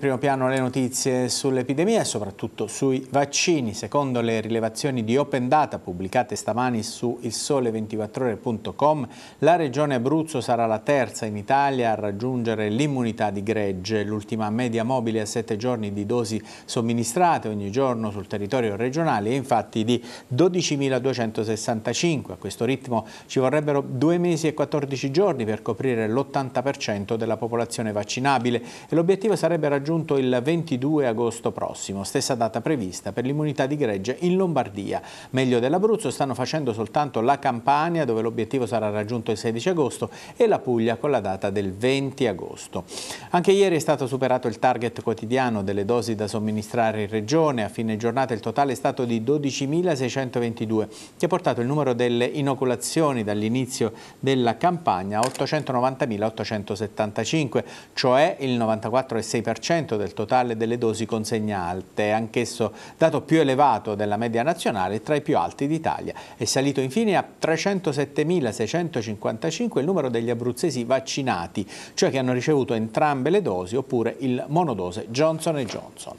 In primo piano le notizie sull'epidemia e soprattutto sui vaccini. Secondo le rilevazioni di Open Data pubblicate stamani su ilsole24ore.com, la regione Abruzzo sarà la terza in Italia a raggiungere l'immunità di gregge. L'ultima media mobile a 7 giorni di dosi somministrate ogni giorno sul territorio regionale è infatti di 12.265. A questo ritmo ci vorrebbero due mesi e 14 giorni per coprire l'80% della popolazione vaccinabile e l'obiettivo sarebbe raggiungere raggiunto il 22 agosto prossimo, stessa data prevista per l'immunità di gregge in Lombardia. Meglio dell'Abruzzo stanno facendo soltanto la Campania, dove l'obiettivo sarà raggiunto il 16 agosto, e la Puglia con la data del 20 agosto. Anche ieri è stato superato il target quotidiano delle dosi da somministrare in regione. A fine giornata il totale è stato di 12.622, che ha portato il numero delle inoculazioni dall'inizio della campagna a 890.875, cioè il 94,6% 10% del totale delle dosi consegnate, anch'esso dato più elevato della media nazionale tra i più alti d'Italia. È salito infine a 307.655 il numero degli abruzzesi vaccinati, cioè che hanno ricevuto entrambe le dosi oppure il monodose Johnson Johnson.